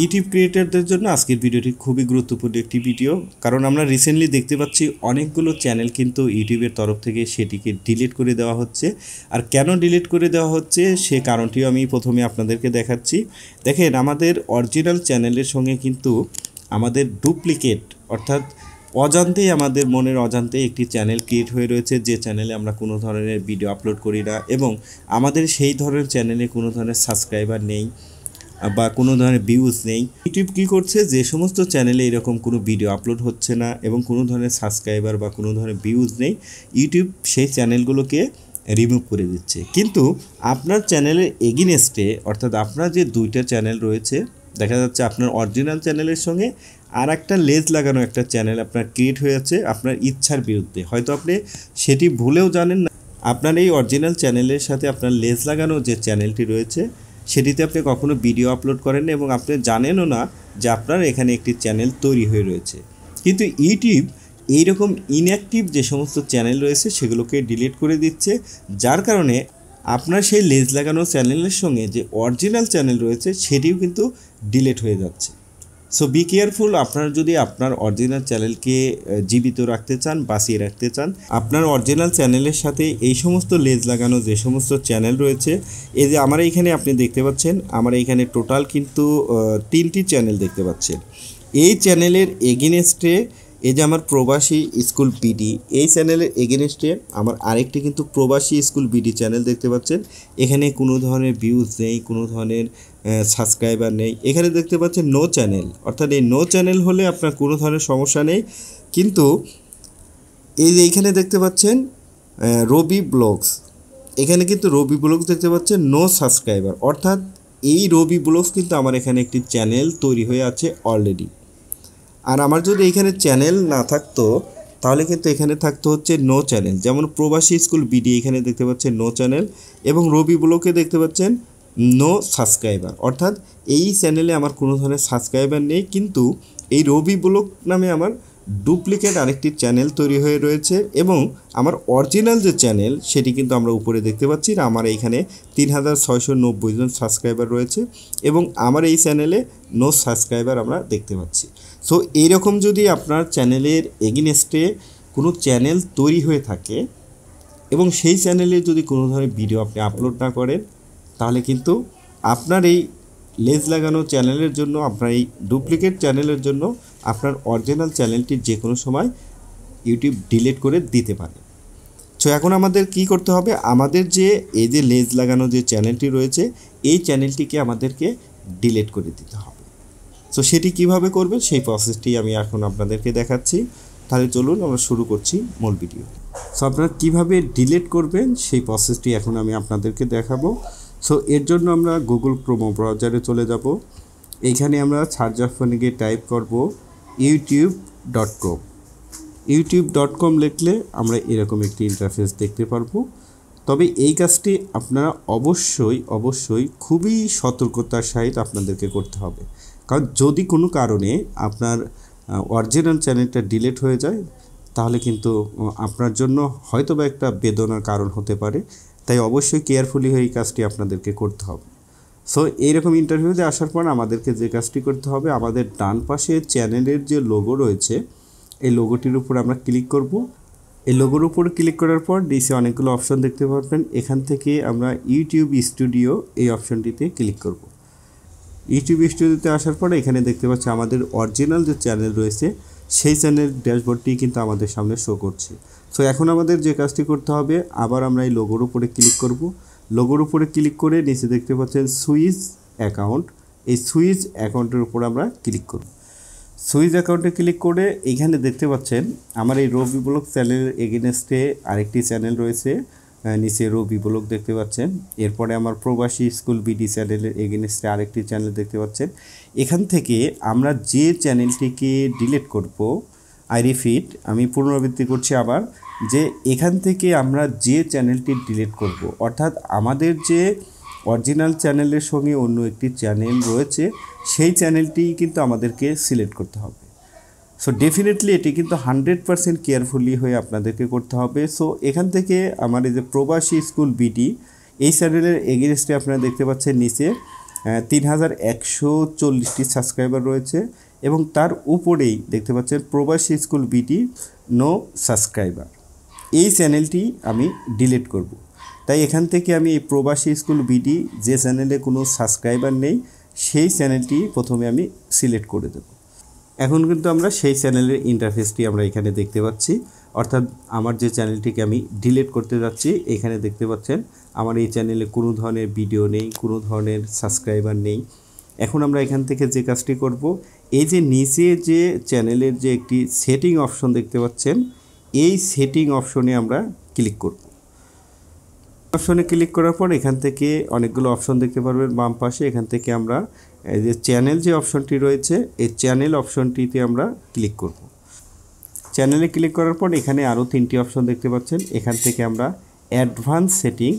YouTube ক্রিয়েটারদের জন্য আজকের ভিডিওটি খুবই গুরুত্বপূর্ণ একটি ভিডিও কারণ আমরা রিসেন্টলি দেখতে পাচ্ছি অনেকগুলো চ্যানেল কিন্তু ইউটিউবের তরফ থেকে সেটিকে ডিলিট করে দেওয়া হচ্ছে আর কেন ডিলিট করে দেওয়া হচ্ছে সে কারণটিও আমি প্রথমে আপনাদেরকে দেখাচ্ছি দেখেন আমাদের অরিজিনাল চ্যানেলের সঙ্গে কিন্তু আমাদের ডুপ্লিকেট অর্থাৎ অজান্তেই আমাদের মনের অজান্তে একটি চ্যানেল ক্রিয়েট হয়ে রয়েছে যে চ্যানেলে আমরা কোনো ধরনের ভিডিও আপলোড করি না এবং আমাদের সেই ধরনের চ্যানেলে কোনো ধরনের সাবস্ক্রাইবার নেই বা কোনো ধরনের ভিউজ নেই ইউটিউব কী করছে যে সমস্ত চ্যানেলে এরকম কোনো ভিডিও আপলোড হচ্ছে না এবং কোনো ধরনের সাবস্ক্রাইবার বা কোনো ধরনের ভিউজ নেই ইউটিউব সেই চ্যানেলগুলোকে রিমুভ করে দিচ্ছে কিন্তু আপনার চ্যানেলের এগেনেস্টে অর্থাৎ আপনার যে দুইটা চ্যানেল রয়েছে দেখা যাচ্ছে আপনার অরিজিনাল চ্যানেলের সঙ্গে আর একটা লেজ লাগানো একটা চ্যানেল আপনার ক্রিয়েট হয়ে যাচ্ছে আপনার ইচ্ছার বিরুদ্ধে হয়তো আপনি সেটি ভুলেও জানেন না আপনার এই অরিজিনাল চ্যানেলের সাথে আপনার লেজ লাগানো যে চ্যানেলটি রয়েছে সেটিতে আপনি কখনো ভিডিও আপলোড করেন এবং আপনি জানেনও না যে আপনার এখানে একটি চ্যানেল তৈরি হয়ে রয়েছে কিন্তু ইউটিউব এইরকম ইনঅ্যাক্টিভ যে সমস্ত চ্যানেল রয়েছে সেগুলোকে ডিলিট করে দিচ্ছে যার কারণে আপনার সেই লেজ লাগানো চ্যানেলের সঙ্গে যে অরিজিনাল চ্যানেল রয়েছে সেটিও কিন্তু ডিলিট হয়ে যাচ্ছে সো বি কেয়ারফুল আপনারা যদি আপনার অরিজিনাল চ্যানেলকে জীবিত রাখতে চান বাঁচিয়ে রাখতে চান আপনার অরিজিনাল চ্যানেলের সাথে এই সমস্ত লেজ লাগানো যে সমস্ত চ্যানেল রয়েছে এই যে আমার এখানে আপনি দেখতে পাচ্ছেন আমার এখানে টোটাল কিন্তু তিনটি চ্যানেল দেখতে পাচ্ছেন এই চ্যানেলের এগেনেস্টে এই যে আমার প্রবাসী স্কুল পিডি এই চ্যানেলের এগেনস্টে আমার আরেকটি কিন্তু প্রবাসী স্কুল বিডি চ্যানেল দেখতে পাচ্ছেন এখানে কোনো ধরনের ভিউজ নেই কোনো ধরনের সাবস্ক্রাইবার নেই এখানে দেখতে পাচ্ছেন নো চ্যানেল অর্থাৎ এই নো চ্যানেল হলে আপনার কোনো ধরনের সমস্যা নেই কিন্তু এই যে এইখানে দেখতে পাচ্ছেন রবি ব্লগস এখানে কিন্তু রবি ব্লগস দেখতে পাচ্ছেন নো সাবস্ক্রাইবার অর্থাৎ এই রবি ব্লগস কিন্তু আমার এখানে একটি চ্যানেল তৈরি হয়ে আছে অলরেডি আর আমার যদি এখানে চ্যানেল না থাকতো তাহলে কিন্তু এখানে থাকতো হচ্ছে নো চ্যানেল যেমন প্রবাসী স্কুল বিডি এখানে দেখতে পাচ্ছেন নো চ্যানেল এবং রবি ব্লকে দেখতে পাচ্ছেন নো সাবস্ক্রাইবার অর্থাৎ এই চ্যানেলে আমার কোনো ধরনের সাবস্ক্রাইবার নেই কিন্তু এই রবি ব্লক নামে আমার ডুপ্লিকেট আরেকটি চ্যানেল তৈরি হয়ে রয়েছে এবং আমার অরিজিনাল যে চ্যানেল সেটি কিন্তু আমরা উপরে দেখতে পাচ্ছি আমার এইখানে তিন হাজার ছয়শো নব্বই জন সাবস্ক্রাইবার রয়েছে এবং আমার এই চ্যানেলে নো সাবস্ক্রাইবার আমরা দেখতে পাচ্ছি সো এইরকম যদি আপনার চ্যানেলের এগেনস্টে কোনো চ্যানেল তৈরি হয়ে থাকে এবং সেই চ্যানেলে যদি কোনো ধরনের ভিডিও আপনি আপলোড না করেন তাহলে কিন্তু আপনার এই লেজ লাগানো চ্যানেলের জন্য আপনার এই ডুপ্লিকেট চ্যানেলের জন্য আপনার অরিজিনাল চ্যানেলটি যে কোনো সময় ইউটিউব ডিলিট করে দিতে পারে সো এখন আমাদের কি করতে হবে আমাদের যে এই যে লেজ লাগানো যে চ্যানেলটি রয়েছে এই চ্যানেলটিকে আমাদেরকে ডিলিট করে দিতে হবে সো সেটি কিভাবে করবেন সেই প্রসেসটি আমি এখন আপনাদেরকে দেখাচ্ছি তাহলে চলুন আমরা শুরু করছি মূল ভিডিও সো আপনারা কীভাবে ডিলিট করবেন সেই প্রসেসটি এখন আমি আপনাদেরকে দেখাবো সো এর জন্য আমরা গুগল ক্রোম ব্রাউজারে চলে যাব এখানে আমরা সার্চ অপশনে গিয়ে টাইপ করব YouTube dot com YouTube dot com লিখলে আমরা এরকম একটি ইন্টারফেস দেখতে পারবো তবে এই কাজটি আপনারা অবশ্যই অবশ্যই খুবই সতর্কতার সহিত আপনাদেরকে করতে হবে কারণ যদি কোনো কারণে আপনার অরিজিনাল চ্যানেলটা ডিলেট হয়ে যায় তাহলে কিন্তু আপনার জন্য হয়তো বা একটা বেদনার কারণ হতে পারে তাই অবশ্যই কেয়ারফুলি হয়ে এই কাজটি আপনাদেরকে করতে হবে সো এইরকম ইন্টারভিউতে আসার পর আমাদেরকে যে কাজটি করতে হবে আমাদের ডান পাশে চ্যানেলের যে লোগো রয়েছে এই লোগোটির উপর আমরা ক্লিক করব এই লোগোর উপর ক্লিক করার পর নিচে অনেকগুলো অপশন দেখতে পারবেন এখান থেকে আমরা ইউটিউব স্টুডিও এই অপশনটিতে ক্লিক করব ইউটিউব স্টুডিওতে আসার পর এখানে দেখতে পাচ্ছি আমাদের অরিজিনাল যে চ্যানেল রয়েছে সেই চ্যানেল ড্যাশবোর্ডটি কিন্তু আমাদের সামনে শো করছে সো এখন আমাদের যে কাজটি করতে হবে আবার আমরা এই লোগোর উপরে ক্লিক করবো লোগোর উপরে ক্লিক করে নিচে দেখতে পাচ্ছেন সুইচ অ্যাকাউন্ট এই সুইচ অ্যাকাউন্টের উপর আমরা ক্লিক করব সুইচ অ্যাকাউন্টে ক্লিক করে এখানে দেখতে পাচ্ছেন আমার এই রবি ব্লক চ্যানেলের এগেনস্টে আরেকটি চ্যানেল রয়েছে নিচে রবি ব্লক দেখতে পাচ্ছেন এরপরে আমার প্রবাসী স্কুল বিডি চ্যানেলের এগেনস্টে আরেকটি চ্যানেল দেখতে পাচ্ছেন এখান থেকে আমরা যে চ্যানেলটিকে ডিলিট করব আই রিফিট আমি পুনরাবৃত্তি করছি আবার যে এখান থেকে আমরা যে চ্যানেলটি ডিলিট করব। অর্থাৎ আমাদের যে অরিজিনাল চ্যানেলের সঙ্গে অন্য একটি চ্যানেল রয়েছে সেই চ্যানেলটি কিন্তু আমাদেরকে সিলেক্ট করতে হবে সো ডেফিনেটলি এটি কিন্তু হান্ড্রেড পারসেন্ট কেয়ারফুলি হয়ে আপনাদেরকে করতে হবে সো এখান থেকে আমার এই যে প্রবাসী স্কুল বিডি এই চ্যানেলের এগেনস্টে আপনারা দেখতে পাচ্ছেন নিচে তিন হাজার একশো চল্লিশটি সাবস্ক্রাইবার রয়েছে এবং তার উপরেই দেখতে পাচ্ছেন প্রবাসী স্কুল বিটি নো সাবস্ক্রাইবার এই চ্যানেলটি আমি ডিলিট করব। তাই এখান থেকে আমি এই প্রবাসী স্কুল বিডি যে চ্যানেলে কোনো সাবস্ক্রাইবার নেই সেই চ্যানেলটি প্রথমে আমি সিলেক্ট করে দেব এখন কিন্তু আমরা সেই চ্যানেলের ইন্টারফেসটি আমরা এখানে দেখতে পাচ্ছি অর্থাৎ আমার যে চ্যানেলটিকে আমি ডিলিট করতে যাচ্ছি এখানে দেখতে পাচ্ছেন আমার এই চ্যানেলে কোনো ধরনের ভিডিও নেই কোনো ধরনের সাবস্ক্রাইবার নেই এখন আমরা এখান থেকে যে কাজটি করব এই যে নিচে যে চ্যানেলের যে একটি সেটিং অপশন দেখতে পাচ্ছেন এই সেটিং অপশনে আমরা ক্লিক করব অপশনে ক্লিক করার পর এখান থেকে অনেকগুলো অপশন দেখতে পারবেন বাম পাশে এখান থেকে আমরা যে চ্যানেল যে অপশনটি রয়েছে এই চ্যানেল অপশনটিতে আমরা ক্লিক করব চ্যানেলে ক্লিক করার পর এখানে আরও তিনটি অপশন দেখতে পাচ্ছেন এখান থেকে আমরা অ্যাডভান্স সেটিং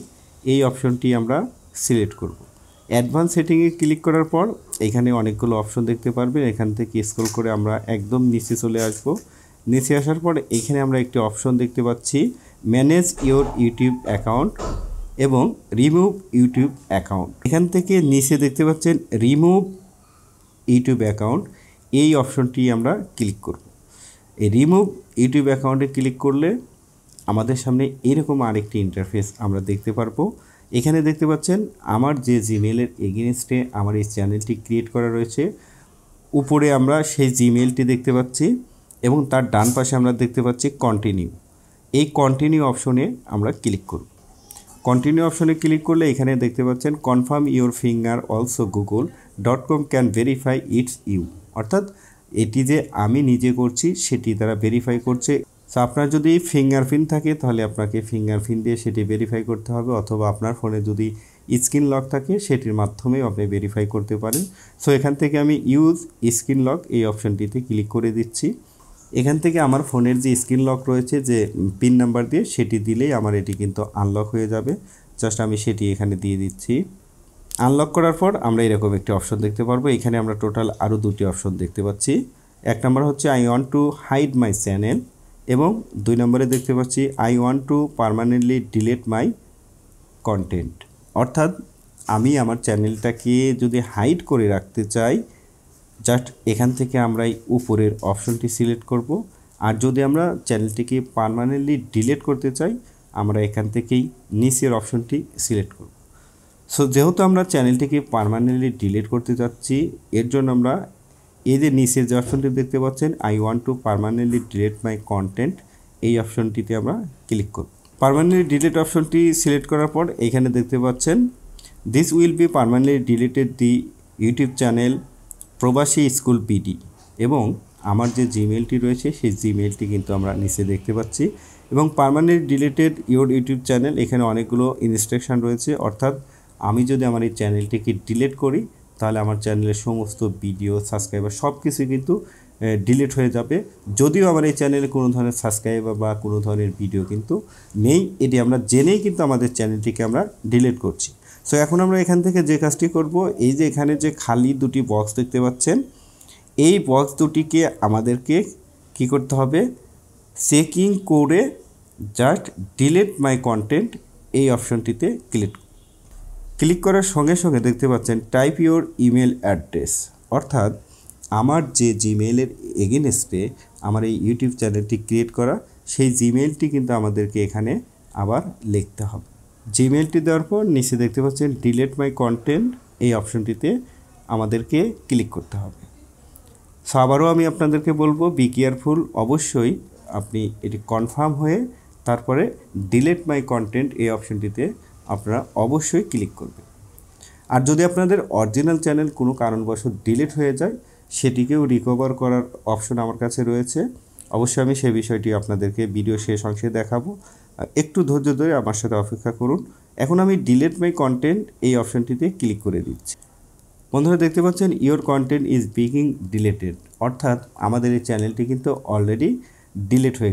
এই অপশনটি আমরা সিলেক্ট করব অ্যাডভান্স সেটিংয়ে ক্লিক করার পর এখানে অনেকগুলো অপশন দেখতে পারবেন এখান থেকে স্ক্রল করে আমরা একদম নিচে চলে আসবো নিচে আসার পর এখানে আমরা একটি অপশন দেখতে পাচ্ছি ম্যানেজ ইওর ইউটিউব অ্যাকাউন্ট এবং রিমুভ ইউটিউব অ্যাকাউন্ট এখান থেকে নিচে দেখতে পাচ্ছেন রিমুভ ইউটিউব অ্যাকাউন্ট এই অপশনটি আমরা ক্লিক করব এই রিমুভ ইউটিউব অ্যাকাউন্টে ক্লিক করলে আমাদের সামনে এরকম আরেকটি ইন্টারফেস আমরা দেখতে পারবো এখানে দেখতে পাচ্ছেন আমার যে জিমেলের এগেনস্টে আমার এই চ্যানেলটি ক্রিয়েট করা রয়েছে উপরে আমরা সেই জিমেলটি দেখতে পাচ্ছি এবং তার ডান পাশে আমরা দেখতে পাচ্ছি কন্টিনিউ এই কন্টিনিউ অপশনে আমরা ক্লিক করব কন্টিনিউ অপশনে ক্লিক করলে এখানে দেখতে পাচ্ছেন confirm your finger also Google dot com can verify it's you অর্থাৎ এটি যে আমি নিজে করছি সেটি তারা ভেরিফাই করছে তো আপনার যদি ফিঙ্গারপ্রিন্ট থাকে তাহলে আপনাকে ফিঙ্গারপ্রিন্ট দিয়ে সেটি ভেরিফাই করতে হবে অথবা আপনার ফোনে যদি স্ক্রিন লক থাকে সেটির মাধ্যমেও আপনি ভেরিফাই করতে পারেন সো এখান থেকে আমি ইউজ স্ক্রিন লক এই অপশনটিতে ক্লিক করে দিচ্ছি এখান থেকে আমার ফোনের যে স্ক্রিন লক রয়েছে যে পিন নাম্বার দিয়ে সেটি দিলেই আমার এটি কিন্তু আনলক হয়ে যাবে জাস্ট আমি সেটি এখানে দিয়ে দিচ্ছি আনলক করার পর আমরা এরকম একটি অপশন দেখতে পারবো এখানে আমরা টোটাল আরও দুটি অপশন দেখতে পাচ্ছি এক নম্বর হচ্ছে I want to hide my channel এবং দুই নম্বরে দেখতে পাচ্ছি I want to permanently delete my content অর্থাৎ আমি আমার চ্যানেলটাকে যদি হাইড করে রাখতে চাই জাস্ট এখান থেকে আমরা এই উপরের অপশনটি সিলেক্ট করব আর যদি আমরা চ্যানেলটিকে পারমানেন্টলি ডিলেট করতে চাই আমরা এখান থেকেই নিচের অপশনটি সিলেক্ট করব সো যেহেতু আমরা চ্যানেলটিকে পারমানেন্টলি ডিলেট করতে চাচ্ছি এর জন্য আমরা এই যে নিচের যে অপশনটি দেখতে পাচ্ছেন I want to permanently delete my content এই অপশনটিতে আমরা ক্লিক করব পারমানেন্টলি ডিলেট অপশনটি সিলেক্ট করার পর এখানে দেখতে পাচ্ছেন this will be permanently deleted the YouTube channel Probashi school PD এবং আমার যে জিমেলটি রয়েছে সেই জিমেলটি কিন্তু আমরা নিচে দেখতে পাচ্ছি এবং permanent deleted your YouTube channel এখানে অনেকগুলো ইনস্ট্রাকশান রয়েছে অর্থাৎ আমি যদি আমার এই চ্যানেলটিকে ডিলেট করি তাহলে আমার চ্যানেলের সমস্ত ভিডিও সাবস্ক্রাইবার সব কিছুই কিন্তু ডিলিট হয়ে যাবে যদিও আমার এই চ্যানেলে কোনো ধরনের সাবস্ক্রাইবার বা কোনো ধরনের ভিডিও কিন্তু নেই এটি আমরা জেনেই কিন্তু আমাদের চ্যানেলটিকে আমরা ডিলিট করছি সো এখন আমরা এখান থেকে যে কাজটি করব এই যে এখানে যে খালি দুটি বক্স দেখতে পাচ্ছেন এই বক্স দুটিকে আমাদেরকে কি করতে হবে চেকিং করে জাস্ট ডিলেট মাই কন্টেন্ট এই অপশনটিতে ক্লিক ক্লিক করার সঙ্গে সঙ্গে দেখতে পাচ্ছেন টাইপ ইউর ইমেল অ্যাড্রেস অর্থাৎ আমার যে জিমেলের এগেনস্টে আমার এই ইউটিউব চ্যানেলটি ক্রিয়েট করা সেই জিমেলটি কিন্তু আমাদেরকে এখানে আবার লিখতে হবে জিমেলটি দেওয়ার পর নিচে দেখতে পাচ্ছেন ডিলেট মাই কন্টেন্ট এই অপশনটিতে আমাদেরকে ক্লিক করতে হবে সো আবারও আমি আপনাদেরকে বলবো বি কেয়ারফুল অবশ্যই আপনি এটি কনফার্ম হয়ে তারপরে ডিলেট মাই কন্টেন্ট এই অপশনটিতে আপনারা অবশ্যই ক্লিক করবেন আর যদি আপনাদের অরিজিনাল চ্যানেল কোনো কারণবশত ডিলেট হয়ে যায় সেটিকেও রিকভার করার অপশন আমার কাছে রয়েছে অবশ্যই আমি সেই বিষয়টি আপনাদেরকে ভিডিও শেষ অংশে দেখাবো একটু ধৈর্য ধরে আমার সাথে অপেক্ষা করুন এখন আমি ডিলেট মাই কন্টেন্ট এই অপশানটিতে ক্লিক করে দিচ্ছি বন্ধুরা দেখতে পাচ্ছেন ইওর কন্টেন্ট ইজ বিকিং ডিলেটেড অর্থাৎ আমাদের এই চ্যানেলটি কিন্তু অলরেডি ডিলেট হয়ে